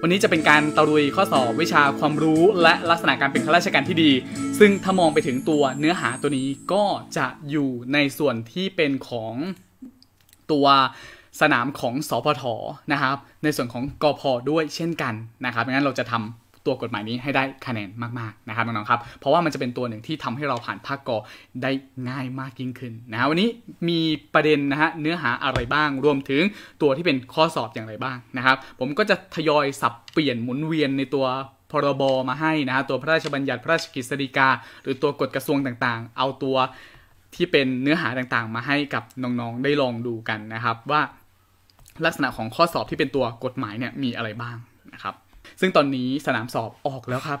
วันนี้จะเป็นการตะลุยข้อสอบวิชาความรู้และลักษณะการเป็นข้าราชการที่ดี ซึ่งถ้ามองไปถึงตัวเนื้อหาตัวนี้ก็จะอยู่ในส่วนที่เป็นของตัวสนามของสพทนะครับ ในส่วนของกอพอด้วยเช่นกันนะครับงั้นเราจะทำตัวกฎหมายนี้ให้ได้คะแนนมากๆนะครับน้องๆครับ เพราะว่ามันจะเป็นตัวหนึ่งที่ทำให้เราผ่านภาคกอได้ง่ายมากยิ่งขึ้นนะฮะวันนี้มีประเด็นนะฮะเนื้อหาอะไรบ้างรวมถึงตัวที่เป็นข้อสอบอย่างไรบ้างนะครับ ผมก็จะทยอยสับเปลี่ยนหมุนเวียนในตัว พรบมาให้นะฮะตัวพระราชบัญญัติพระราชกฤษฎีกาหรือตัวกฎกระทรวงต่างๆ เอาตัวที่เป็นเนื้อหาต่างๆ มาให้กับ น้องๆได้ลองดูกันนะครับว่าลักษณะของข้อสอบที่เป็นตัวกฎหมายเนี่ยมีอะไรบ้างซึ่งตอนนี้สนามสอบออกแล้วครับ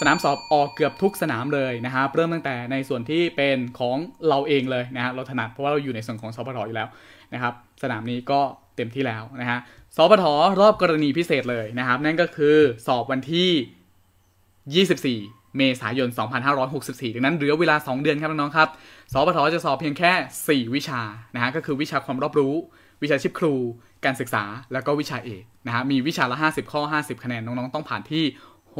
สนามสอบออกเกือบทุกสนามเลยนะครับเริ่มตั้งแต่ในส่วนที่เป็นของเราเองเลยนะฮะเราถนัดเพราะว่าเราอยู่ในส่วนของสอปทอยู่แล้วนะครับสนามนี้ก็เต็มที่แล้วนะฮะสอบทรอบกรณีพิเศษเลยนะครับ นั่นก็คือสอบวันที่ 24 เมษายน 2564 ดังนั้นเหลือเวลา 2 เดือนครับน้องๆ ครับสอปทจะสอบเพียงแค่ 4 วิชานะฮะก็คือวิชาความรอบรู้วิชาชีพครูการศึกษาแล้วก็วิชาเอกนะฮะ มีวิชาละ 50 ข้อ 50 คะแนนน้องๆต้องผ่านที่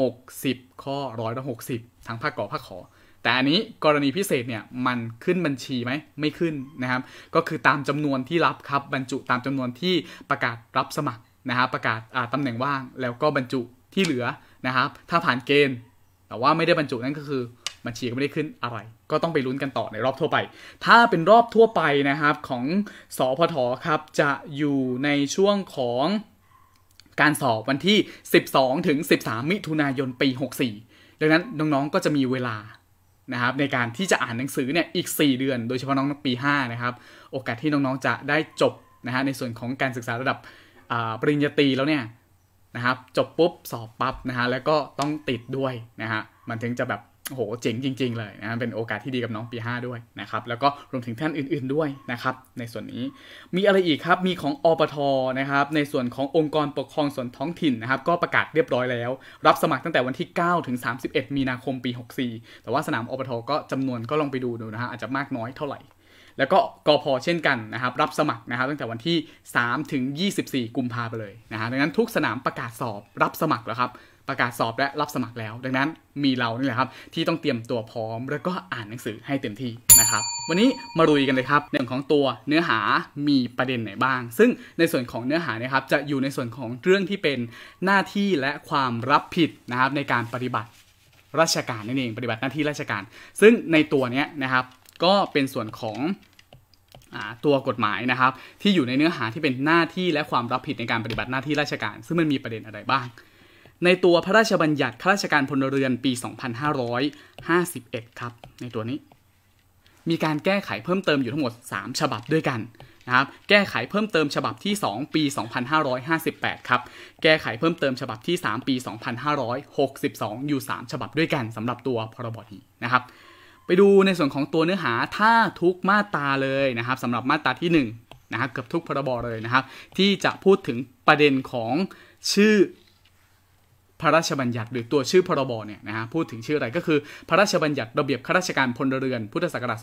60 ข้อร้อยละหกสิบทั้งภาคกอภาคขอ แต่อันนี้กรณีพิเศษเนี่ยมันขึ้นบัญชีไหม ไม่ขึ้นนะครับ ก็คือตามจำนวนที่ รับ ครับบรรจุตามจำนวนที่ประกาศรับสมัครนะฮะประกาศตำแหน่งว่างแล้วก็บรรจุที่เหลือนะครับ ถ้าผ่านเกณฑ์แต่ว่าไม่ได้บรรจุนั่นก็คือบัญชีก็ไม่ได้ขึ้นอะไรก็ต้องไปลุ้นกันต่อในรอบทั่วไป ถ้าเป็นรอบทั่วไปนะครับของสอพทครับ จะอยู่ในช่วงของการสอบวันที่ 12 ถึง 13 มิถุนายนปี 64 ดังนั้น น้อง ๆ ก็จะมีเวลานะครับในการที่จะอ่านหนังสือเนี่ยอีก 4 เดือนโดยเฉพาะน้องปี 5 นะครับ โอกาสที่น้อง ๆ จะได้จบนะฮะในส่วนของการศึกษาระดับปริญญาตรีแล้วเนี่ยนะครับจบปุ๊บสอบปั๊บนะฮะแล้วก็ต้องติดด้วยนะฮะมันถึงจะแบบโอ้โห เจ๋งจริงๆเลยนะ เป็นโอกาสที่ดีกับน้องปี 5 ด้วยนะครับ แล้วก็รวมถึงท่านอื่นๆด้วยนะครับ ในส่วนนี้ มีอะไรอีกครับ มีของอปทนะครับ ในส่วนขององค์กร ปกครองส่วนท้องถิ่นนะครับ ก็ประกาศเรียบร้อยแล้ว รับสมัครตั้งแต่วันที่ 9 ถึง 31 มีนาคมปี 64 แต่ว่าสนามอปทก็จำนวนก็ลองไปดูดูนะฮะ อาจจะมากน้อยเท่าไหร่ แล้วก็กอพอเช่นกันนะครับ รับสมัครนะครับ ตั้งแต่วันที่ 3 ถึง 24 กุมภาไปเลยนะฮะดังนั้นทุกสนามประกาศสอบรับสมัครแล้วครับประกาศสอบและรับสมัครแล้ว ดังนั้นมีเรานี่แหละครับที่ต้องเตรียมตัวพร้อมแล้วก็อ่านหนังสือให้เต็มที่นะครับ วันนี้มาลุยกันเลยครับเรื่องของตัวเนื้อหามีประเด็นไหนบ้าง ซึ่งในส่วนของเนื้อหานะครับ จะอยู่ในส่วนของเรื่องที่เป็นหน้าที่และความรับผิดนะครับในการปฏิบัติราชการนั่นเองปฏิบัติหน้าที่ราชการ ซึ่งในตัวเนี้ยนะครับก็เป็นส่วนของตัวกฎหมายนะครับ ที่อยู่ในเนื้อหาที่เป็นหน้าที่และความรับผิดในการปฏิบัติหน้าที่ราชการ ซึ่งมันมีประเด็นอะไรบ้างในตัวพระราชบัญญัติข้าราชการพลเรือนปี 2551ครับ ในตัวนี้ มีการแก้ไขเพิ่มเติมอยู่ทั้งหมด 3 ฉบับด้วยกันนะครับ แก้ไขเพิ่มเติมฉบับที่ 2 ปี 2558ครับ แก้ไขเพิ่มเติมฉบับที่ 3 ปี 2562 อยู่ 3 ฉบับด้วยกันสำหรับตัวพรบนี้นะครับ ไปดูในส่วนของตัวเนื้อหาถ้าทุกมาตราเลยนะครับสำหรับมาตราที่1นะครับเกือบทุกพรบ เลยนะครับที่จะพูดถึงประเด็นของชื่อพระราชบัญญัติหรือตัวชื่อพรบเนี่ยนะฮะพูดถึงชื่ออะไรก็คือพระราชบัญญัติระเบียบข้าราชการพลเรือน พุทธศักราช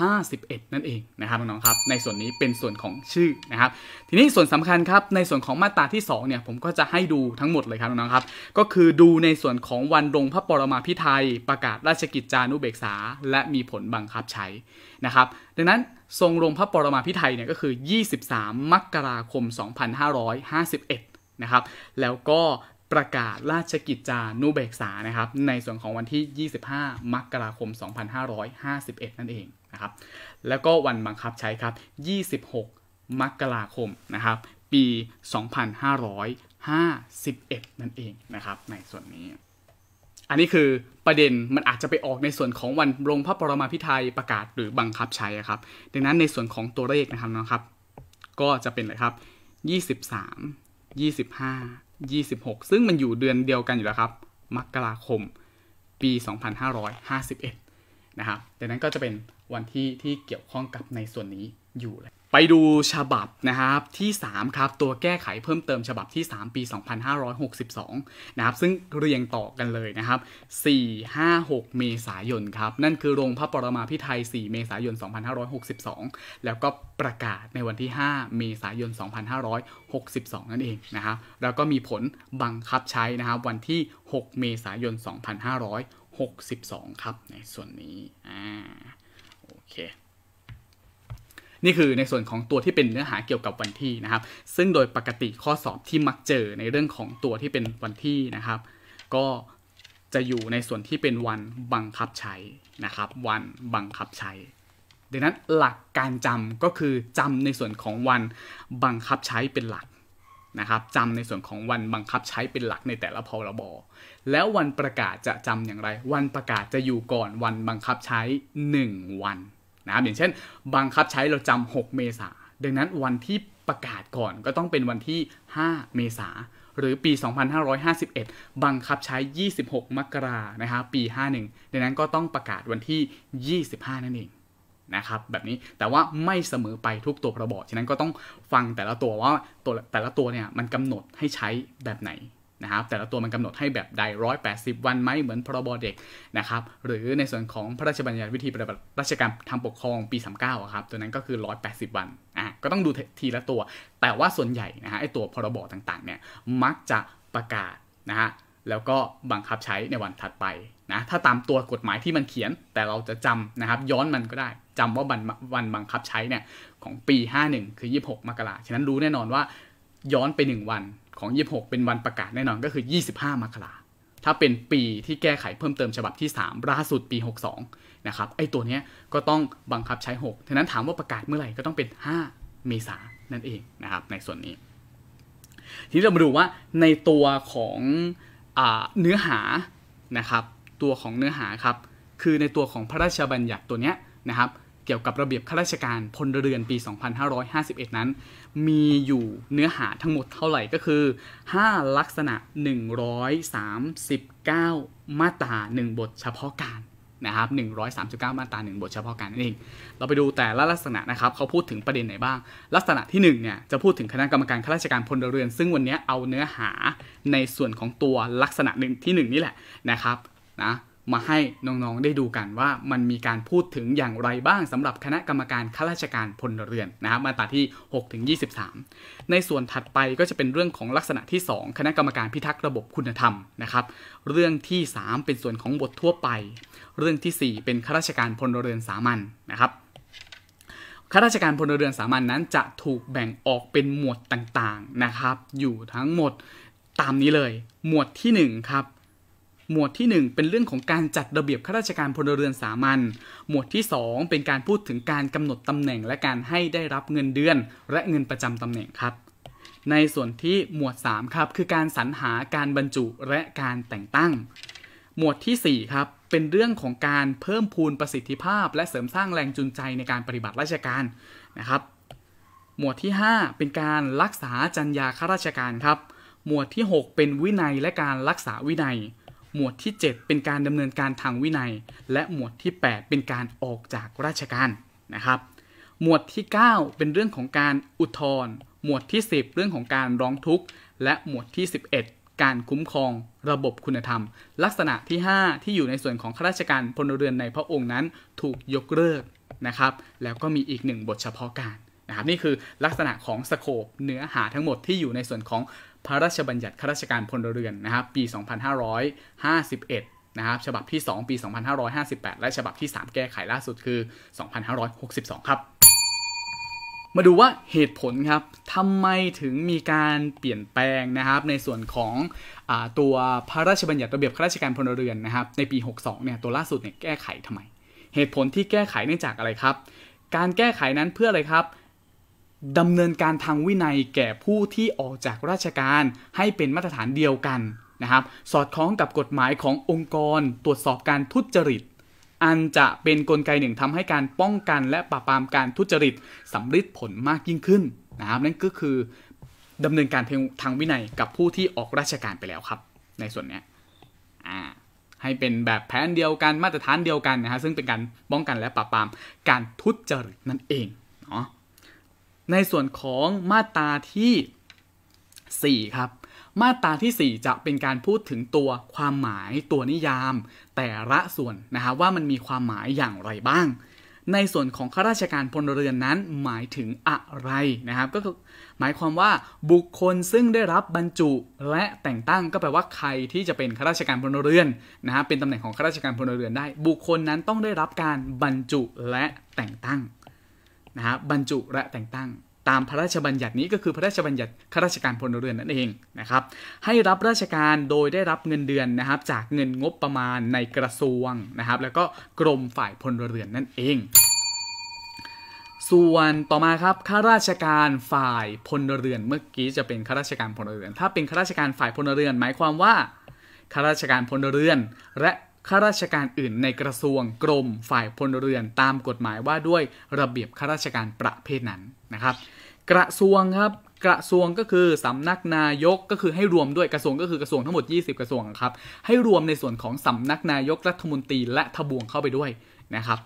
2551 นั่นเองนะครับน้องๆครับในส่วนนี้เป็นส่วนของชื่อนะครับ ทีนี้ส่วนสำคัญครับ ในส่วนของมาตราที่2เนี่ยผมก็จะให้ดูทั้งหมดเลยครับน้องๆครับ ก็คือดูในส่วนของวันลงพระปรมาพิไทย ประกาศราชกิจจานุเบกษา และมีผลบังคับใช้นะครับดังนั้นทรงลงพระปรมาพิไทยเนี่ยก็คือ 23 มกราคม 2551 นะครับ แล้วก็ประกาศราชกิจจานุเบกษา นะครับ ในส่วนของวันที่ 25มกราคม 2551 นั่นเอง นะครับ แล้วก็วันบังคับใช้ ครับ 26 มกราคม นะครับ ปี 2551 นั่นเอง นะครับ ในส่วนนี้ อันนี้คือประเด็น มันอาจจะไปออกในส่วนของวันลงพระปรมาพิไทยประกาศหรือบังคับใช้ครับ ดังนั้นในส่วนของตัวเลข นะครับนะครับ ก็จะเป็นอะไรครับ 23 25 26 ซึ่งมันอยู่เดือนเดียวกันอยู่แล้วครับ มกราคม ปี 2551 นะครับดังนั้นก็จะเป็นวันที่ที่เกี่ยวข้องกับในส่วนนี้อยู่เลยไปดูฉบับนะครับที่ 3 ครับ ตัวแก้ไขเพิ่มเติมฉบับที่ 3 ปี 2562 นะครับซึ่งเรียงต่อกันเลยนะครับ 4 5 6 เมษายน ครับ นั่นคือโรงพระปรมาพิไทย 4 เมษายน 2562 แล้วก็ประกาศในวันที่ 5 เมษายน 2562 นั่นเองนะครับแล้วก็มีผลบังคับใช้นะครับวันที่ 6 เมษายน 2562 ครับในส่วนนี้อ่าโอเคนี่คือในส่วนของตัวที่เป็นเนื้อหาเกี่ยวกับวันที่นะครับ ซึ่งโดยปกติข้อสอบที่มักเจอในเรื่องของตัวที่เป็นวันที่นะครับ ก็จะอยู่ในส่วนที่เป็นวันบังคับใช้นะครับ วันบังคับใช้ดังนั้นหลักการจำก็คือจำในส่วนของวันบังคับใช้เป็นหลักนะครับจำในส่วนของวันบังคับใช้เป็นหลักในแต่ละพรบแล้ววันประกาศจะจำอย่างไร วันประกาศจะอยู่ก่อนวันบังคับใช้ 1 วันนะครับอย่างเช่นบังคับใช้เราจำ 6 เมษาดังนั้นวันที่ประกาศก่อนก็ต้องเป็นวันที่ 5 เมษา หรือปี 2551 บังคับใช้ 26 มกรานะครับปี 51 ดังนั้นก็ต้องประกาศวันที่ 25 นั่นเองนะครับแบบนี้แต่ว่าไม่เสมอไปทุกตัวพระบอฉะนั้นก็ต้องฟังแต่ละตัวว่าตัวแต่ละตัวเนี่ย มันกำหนดให้ใช้แบบไหนนะครับแต่ละตัวมันกำหนดให้แบบใด 180 วันไหมเหมือนพรบเด็กนะครับหรือในส่วนของพระราชบัญญัติวิธีปฏิบัติราชการทางปกครองปี 39ครับตัวนั้นก็คือ 180 วันอ่ะก็ต้องดูทีละตัว แต่ว่าส่วนใหญ่นะฮะไอตัวพรบต่างๆเนี่ยมักจะประกาศนะฮะแล้วก็บังคับใช้ในวันถัดไปนะถ้าตามตัวกฎหมายที่มันเขียนแต่เราจะจำนะครับย้อนมันก็ได้จำว่าวันวันบังคับใช้เนี่ยของปี51คือ26มกราฉะนั้นรู้แน่นอนว่าย้อนไป1วันของ 26 เป็นวันประกาศแน่นอนก็คือ 25มกราถ้าเป็นปีที่แก้ไขเพิ่มเติมฉบับที่3ล่าสุดปี 62นะครับไอ้ตัวเนี้ยก็ต้องบังคับใช้6ทีนั้นถามว่าประกาศเมื่อไหร่ก็ต้องเป็น 5 เมษานั่นเองนะครับ ในส่วนนี้ ทีนี้เรามาดูว่าในตัวของอเนื้อหานะครับ ตัวของเนื้อหาครับ คือในตัวของพระราชบัญญัติตัวนี้นะครับเกี่ยวกับระเบียบข้าราชการพลเรือนปี 2551 นั้น มีอยู่เนื้อหาทั้งหมดเท่าไหร่ก็คือ 5 ลักษณะ 139 มาตรา 1 บทเฉพาะการนะครับ 139 มาตรา 1 บทเฉพาะการนั่นเอง เราไปดูแต่ละลักษณะนะครับเขาพูดถึงประเด็นไหนบ้าง ลักษณะที่1เนี่ยจะพูดถึงคณะกรรมการข้าราชการพลเรือน ซึ่งวันนี้เอาเนื้อหาในส่วนของตัวลักษณะหนึ่งที่ 1 นี่แหละนะครับนะมาให้น้องๆได้ดูกันว่ามันมีการพูดถึงอย่างไรบ้างสำหรับคณะกรรมการข้าราชการพลเรือนนะครับ มาตราที่6ถึงยีในส่วนถัดไปก็จะเป็นเรื่องของลักษณะที่ 2 คณะกรรมการพิทักษ์ระบบคุณธรรมนะครับ เรื่องที่ 3 เป็นส่วนของบททั่วไป เรื่องที่ 4 เป็นข้าราชการพลเรือนสามัญนนะครับข้าราชการพลเรือนสามัญนนั้นจะถูกแบ่งออกเป็นหมวดต่างๆนะครับ อยู่ทั้งหมดตามนี้เลย หมวดที่ 1 ครับหมวดที่ 1 เป็นเรื่องของการจัดระเบียบข้าราชการพลเรือนสามัญ หมวดที่ 2 เป็นการพูดถึงการกำหนดตำแหน่ง และการให้ได้รับเงินเดือน และเงินประจำตำแหน่งครับ ในส่วนที่หมวด3ครับคือการสรรหาการบรรจุและการแต่งตั้ง หมวดที่4ครับเป็นเรื่องของการเพิ่มพูนประสิทธิภาพและเสริมสร้างแรงจูงใจในการปฏิบัติราชการนะครับ หมวดที่ 5 เป็นการรักษาจรรยาข้าราชการครับ หมวดที่ 6 เป็นวินัยและการรักษาวินัยหมวดที่ 7 เป็นการดำเนินการทางวินัย และหมวดที่ 8 เป็นการออกจากราชการนะครับหมวดที่ 9 เป็นเรื่องของการอุทธร์หมวดที่ 10 เรื่องของการร้องทุกข์และหมวดที่ 11 การคุ้มครองระบบคุณธรรม ลักษณะที่ 5 ที่อยู่ในส่วนของข้าราชการพลเรือนในพระองค์นั้นถูกยกเลิกนะครับแล้วก็มีอีกหนึ่งบทเฉพาะการนะครับนี่คือลักษณะของสโคปเนื้อหาทั้งหมดที่อยู่ในส่วนของพระราชบัญญัติข้าราชการพลเรือนนะครับปี 2551นะครับฉบับที่ 2 ปี 2558 และฉบับที่ 3 แก้ไขล่าสุดคือ 2562 ครับ มาดูว่าเหตุผลครับทำไมถึงมีการเปลี่ยนแปลงนะครับในส่วนของอตัวพระราชบัญญัติระเบียบข้าราชการพลเรือนนะครับในปี 62เนี่ยตัวล่าสุดเนี่ยแก้ไขทำไม เหตุผลที่แก้ไขเนื่องจากอะไรครับ การแก้ไขนั้นเพื่ออะไรครับดำเนินการทางวินัยแก่ผู้ที่ออกจากราชการให้เป็นมาตรฐานเดียวกันนะครับ สอดคล้องกับกฎหมายขององค์กรตรวจสอบการทุจริต อันจะเป็นนกลไกหนึ่งทำให้การป้องกัน และปราบปรามการทุจริตสำลิดผลมากยิ่งขึ้นนะครับนั่นก็คือดำเนินการทางวินัยกับผู้ที่ออกราชการไปแล้วครับ ในส่วนนี้ให้เป็นแบบแผนเดียวกันมาตรฐานเดียวกันนะฮะซึ่งเป็นการป้องกันและปราบปรามการทุจริตนั่นเองเนาะในส่วนของมาตราที่4ครับมาตราที่ 4 จะเป็นการพูดถึงตัวความหมายตัวนิยาม แต่ละส่วนนะครับว่ามันมีความหมายอย่างไรบ้าง ในส่วนของข้าราชการพลเรือนนั้นหมายถึงอะไรนะครับก็หมายความว่าบุคคลซึ่งได้รับบรรจุและแต่งตั้งก็แปลว่าใครที่จะเป็นข้าราชการพลเรือนนะครับเป็นตำแหน่งของข้าราชการพลเรือนได้บุคคลนั้นต้องได้รับการบรรจุและแต่งตั้งนะฮะบรรจุและแต่งตั้ง ตามพระราชบัญญัตินี้ก็คือพระราชบัญญัติข้าราชการพลเรือนนั่นเองนะครับ ให้รับราชการโดยได้รับเงินเดือนนะครับจากเงินงบประมาณในกระทรวงนะครับแล้วก็กรมฝ่ายพลเรือนนั่นเอง ส่วนต่อมาครับข้าราชการฝ่ายพลเรือนเมื่อกี้จะเป็นข้าราชการพลเรือน ถ้าเป็นข้าราชการฝ่ายพลเรือน หมายความว่าข้าราชการพลเรือนและข้าราชการอื่นในกระทรวงกรมฝ่ายพลเรือนตามกฎหมายว่าด้วยระเบียบข้าราชการประเภทนั้นนะครับ กระทรวงครับ กระทรวงก็คือสำนักนายกก็คือให้รวมด้วยกระทรวง ก็คือกระทรวงทั้งหมด 20 กระทรวงครับให้รวมในส่วนของสำนักนายกรัฐมนตรี และทบวงเข้าไปด้วยนะครับ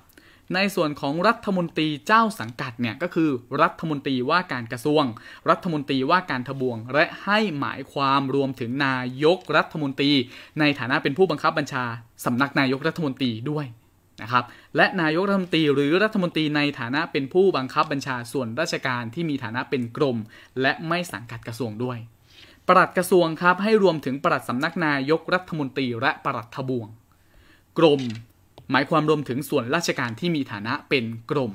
ในส่วนของรัฐมนตรีเจ้าสังกัดเนี่ยก็คือรัฐมนตรีว่าการกระทรวง รัฐมนตรีว่าการทบวง และให้หมายความรวมถึงนายกรัฐมนตรี ในฐานะเป็นผู้บังคับบัญชาสำนักนายกรัฐมนตรีด้วยนะครับและนายกรัฐมนตรีหรือรัฐมนตรี ในฐานะเป็นผู้บังคับบัญชาส่วนราชการที่มีฐานะเป็นกรมและไม่สังกัดกระทรวงด้วยปลัดกระทรวงครับให้รวมถึงปลัดสำนักนายกรัฐมนตรี และปลัดทบวงกรมหมายความรวมถึงส่วนราชการที่มีฐานะเป็นกรม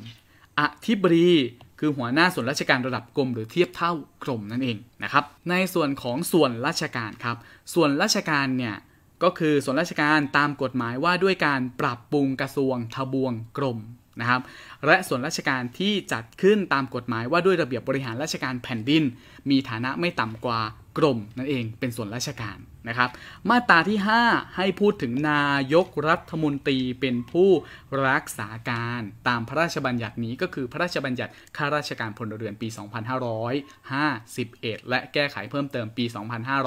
อธิบดีคือหัวหน้าส่วนราชการระดับกรมหรือเทียบเท่ากรมนั่นเองนะครับในส่วนของส่วนราชการครับ ส่วนราชการเนี่ยก็คือส่วนราชการตามกฎหมายว่าด้วยการปรับปรุงกระทรวง ทบวงกรมนะครับ และส่วนราชการที่จัดขึ้นตามกฎหมายว่าด้วยระเบียบบริหารราชการแผ่นดิน มีฐานะไม่ต่ำกว่ากรมนั่นเองเป็นส่วนราชการนะครับ มาตราที่ 5 ให้พูดถึงนายกรัฐมนตรีเป็นผู้รักษาการตามพระราชบัญญัตินี้ก็คือพระราชบัญญัติข้าราชการพลเรือนปี 2551 และแก้ไขเพิ่มเติมปี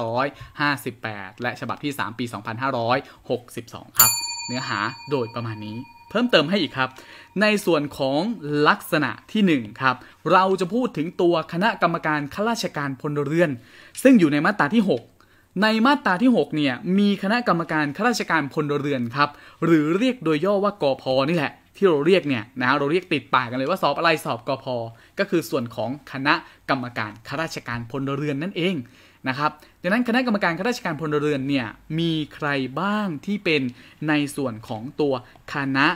2558 และฉบับที่ 3 ปี 2562 ครับ เนื้อหาโดยประมาณนี้เพิ่มเติมให้อีกครับในส่วนของลักษณะที่1ครับเราจะพูดถึงตัวคณะกรรมการข้าราชการพลเรือน ซึ่งอยู่ในมาตราที่ 6 ในมาตราที่6เนี่ยมีคณะกรรมการข้าราชการพลเรือนครับหรือเรียกโดยย่อว่ากอพอนี่แหละที่เราเรียกเนี่ยนะเราเรียกติดปากกันเลยว่าสอบอะไรสอบกอพอก็คือส่วนของคณะกรรมการข้าราชการพลเรือนนั่นเองนะครับดังนั้นคณะกรรมการข้าราชการพลเรือนเนี่ยมีใครบ้างที่เป็นในส่วนของตัวคณะ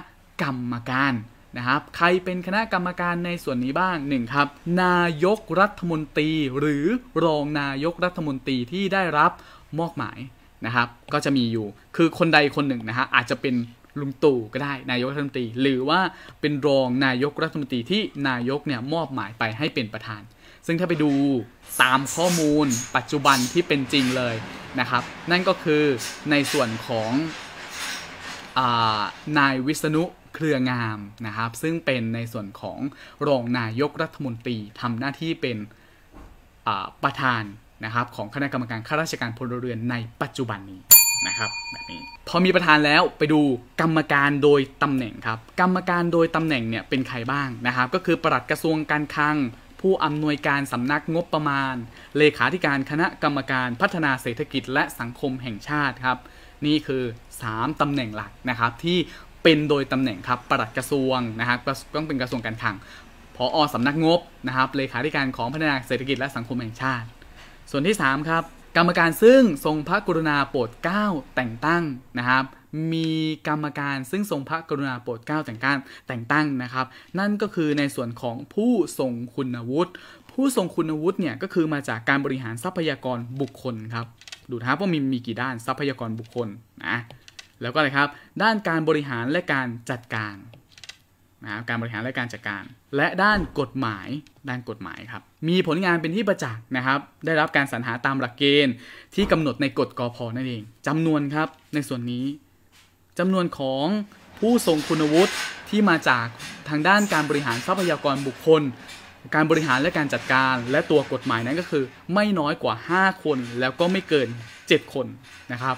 กรรมการนะครับใครเป็นคณะกรรมการในส่วนนี้บ้าง1ครับนายกรัฐมนตรีหรือรองนายกรัฐมนตรีที่ได้รับมอบหมายนะครับก็จะมีอยู่ คือคนใดคนหนึ่งนะฮะอาจจะเป็นลุงตู่ก็ได้นายกรัฐมนตรี หรือว่าเป็นรองนายกรัฐมนตรีที่นายกเนี่ยมอบหมายไปให้เป็นประธานซึ่งถ้าไปดูตามข้อมูลปัจจุบันที่เป็นจริงเลยนะครับ นั่นก็คือในส่วนของนายวิษณุเครืองามนะครับ ซึ่งเป็นในส่วนของรองนายกรัฐมนตรีทำหน้าที่เป็นประธานนะครับของคณะกรรมการข้าราชการพลเรือนในปัจจุบันนี้นะครับแบบนี้พอมีประธานแล้วไปดูกรรมการโดยตำแหน่งครับกรรมการโดยตำแหน่งเนี่ยเป็นใครบ้างนะครับ ก็คือปลัดกระทรวงการคลังผู้อำนวยการสำนักงบประมาณ เลขาธิการคณะกรรมการพัฒนาเศรษฐกิจและสังคมแห่งชาติครับ นี่คือ 3ตำแหน่งหลักนะครับที่เป็นโดยตำแหน่งครับปลัดกระทรวงนะครับต้องเป็นกระทรวงการคลังผออสำนักงบนะครับ เลขาธิการของพัฒนาเศรษฐกิจและสังคมแห่งชาติ ส่วนที่ 3 ครับกรรมการซึ่งทรงพระกรุณาโปรดเกล้าแต่งตั้งนะครับ มีกรรมการซึ่งทรงพระกรุณาโปรดเกล้าแต่งตั้งแต่งตั้งนะครับ นั่นก็คือในส่วนของผู้ทรงคุณวุฒิ ผู้ทรงคุณวุฒิเนี่ยก็คือมาจากการบริหารทรัพยากรบุคคลครับ ดูนะครับว่ามีมีกี่ด้านทรัพยากรบุคคลนะ แล้วก็อะไรครับ ด้านการบริหารและการจัดการนะครับการบริหารและการจัดการ และด้านกฎหมาย ด้านกฎหมายครับ มีผลงานเป็นที่ประจักษ์นะครับ ได้รับการสรรหาตามหลักเกณฑ์ ที่กำหนดในกฎกอพอนั่นเอง จำนวนครับ ในส่วนนี้ จำนวนของผู้ทรงคุณวุฒิที่มาจากทางด้านการบริหารทรัพยากรบุคคล การบริหารและการจัดการ และตัวกฎหมายนั้นก็คือ ไม่น้อยกว่า 5 คน แล้วก็ไม่เกิน 7 คนนะครับ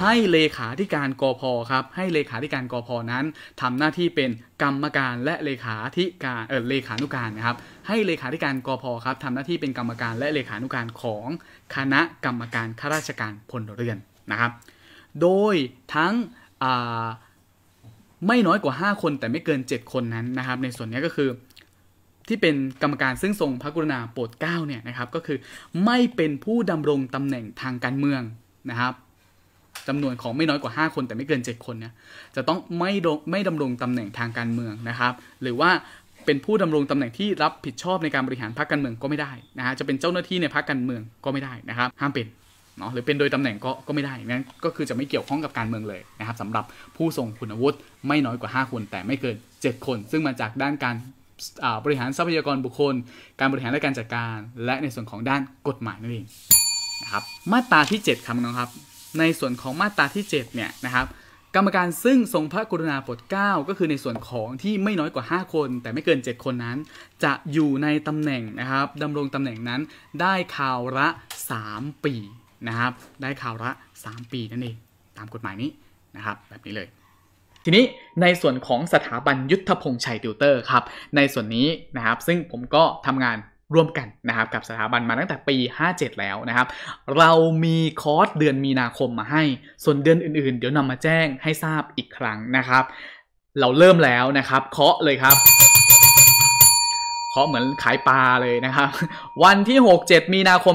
ให้เลขาธิการกอพครับ ให้เลขาธิการกอพนั้นทำหน้าที่เป็นกรรมการและเลขาธิการเออเลขานุการนะครับ ให้เลขาธิการกอพครับทำหน้าที่เป็นกรรมการและเลขานุการของคณะกรรมการข้าราชการพลเรือนนะครับ โดยทั้งไม่น้อยกว่า 5 คนแต่ไม่เกิน 7 คนนั้นนะครับ ในส่วนนี้ก็คือ ที่เป็นกรรมการซึ่งทรงพระกรุณาโปรดเกล้าเนี่ยนะครับก็คือไม่เป็นผู้ดำรงตำแหน่งทางการเมืองนะครับจำนวนของไม่น้อยกว่า 5 คนแต่ไม่เกิน 7 คนเนี่ยจะต้องไม่ไม่ดำรงตำแหน่งทางการเมืองนะครับ หรือว่าเป็นผู้ดำรงตำแหน่งที่รับผิดชอบ ในการบริหารพรรคการเมืองก็ไม่ได้นะฮะจะเป็นเจ้าหน้าที่ในพรรคการเมืองก็ไม่ได้นะครับห้ามเป็นเนาะหรือเป็นโดยตำแหน่งก็ก็ไม่ได้นั้น ก็คือจะไม่เกี่ยวข้องกับการเมืองเลยนะครับสำหรับผู้ทรงคุณวุฒิไม่น้อยกว่า 5 คน แต่ไม่เกิน7คน ซึ่งมาจากด้านการบริหารทรัพยากรบุคคล การบริหารและการจัดการ และในส่วนของด้านกฎหมายนั่นเองนะครับมาตราที่ 7ครับน้องครับในส่วนของมาตราที่7เนี่ยนะครับกรรมการซึ่งทรงพระกรุณาโปรดเกล้าก็คือในส่วนของที่ไม่น้อยกว่า 5 คน แต่ไม่เกิน 7 คนนั้น จะอยู่ในตำแหน่งนะครับดำรงตำแหน่งนั้นได้ข่าวละ3 ปี นะครับได้ข่าวละ3 ปีนั่นเองตามกฎหมายนี้นะครับ แบบนี้เลย ทีนี้ในส่วนของสถาบันยุทธพงษ์ชัยติวเตอร์ครับในส่วนนี้นะครับ ซึ่งผมก็ทำงานร่วมกันนะครับกับสถาบันมาตั้งแต่ปี 57 แล้วนะครับ เรามีคอร์สเดือนมีนาคมมาให้ ส่วนเดือนอื่นๆ เดี๋ยวนำมาแจ้งให้ทราบอีกครั้งนะครับ เราเริ่มแล้วนะครับเคาะเลยครับ เคาะ เหมือนขายปลาเลยนะครับ วันที่ 6-7 มีนาคม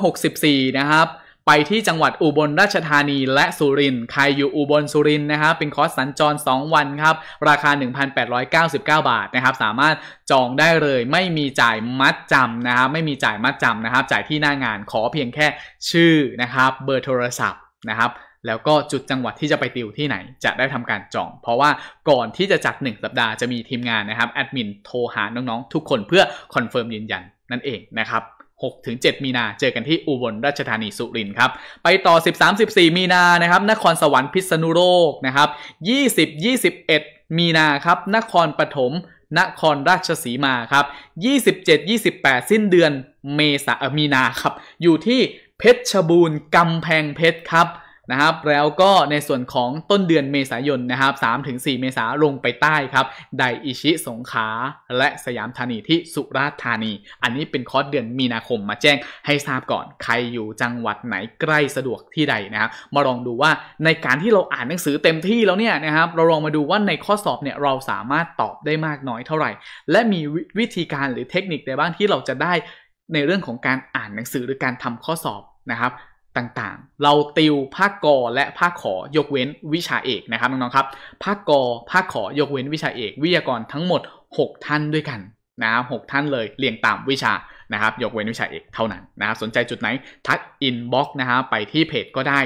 2564 นะครับไปที่จังหวัดอุบลราชธานีและสุรินทร์ ใครอยู่อุบลสุรินทร์นะครับ เป็นคอร์สสัญจร 2 วันครับ ราคา 1,899 บาทนะครับ สามารถจองได้เลย ไม่มีจ่ายมัดจำนะครับ ไม่มีจ่ายมัดจำนะครับ จ่ายที่หน้างาน ขอเพียงแค่ชื่อนะครับ เบอร์โทรศัพท์นะครับ แล้วก็จุดจังหวัดที่จะไปติวที่ไหน จะได้ทำการจอง เพราะว่าก่อนที่จะจัด 1 สัปดาห์จะมีทีมงานนะครับแอดมินโทรหาน้องๆทุกคนเพื่อคอนเฟิร์มยืนยันนั่นเองนะครับ6-7มีนา เจอกันที่อุบลราชธานีสุรินทร์ครับ ไปต่อ 13-14มีนา นะครับ นครสวรรค์พิษณุโลกนะครับ 20-21 มีนาครับ นครปฐม นครราชสีมาครับ 27-28 สิ้นเดือนเมษามีนาครับ อยู่ที่เพชรบูรณ์กำแพงเพชรครับนะครับแล้วก็ในส่วนของต้นเดือนเมษายนนะครับ 3-4 เมษาลงไปใต้ครับไดอิชิสงขา และสยามธานีที่สุราษฎร์ธานี อันนี้เป็นคอร์สเดือนมีนาคมมาแจ้งให้ทราบก่อนใครอยู่จังหวัดไหนใกล้สะดวกที่ใดนะครับ มาลองดูว่าในการที่เราอ่านหนังสือเต็มที่แล้วเนี่ยนะครับเราลองมาดูว่าในข้อสอบเนี่ยเราสามารถตอบได้มากน้อยเท่าไหร่ และมีวิธีการหรือเทคนิคใดบ้างที่เราจะได้ในเรื่องของการอ่านหนังสือหรือการทำข้อสอบนะครับต่างๆ เราติวภาคกอและภาคขอยกเว้นวิชาเอกนะครับน้องๆครับภาคกอภาคขอยกเว้นวิชาเอก วิทยากรทั้งหมด 6 ท่านด้วยกันนะครับหท่านเลยเรียงตามวิชานะครับยกเว้นวิชาเอกเท่านั้นนะครับสนใจจุด ไหนทักอินบ็อกซ์นะฮะไปที่เพจก็ได้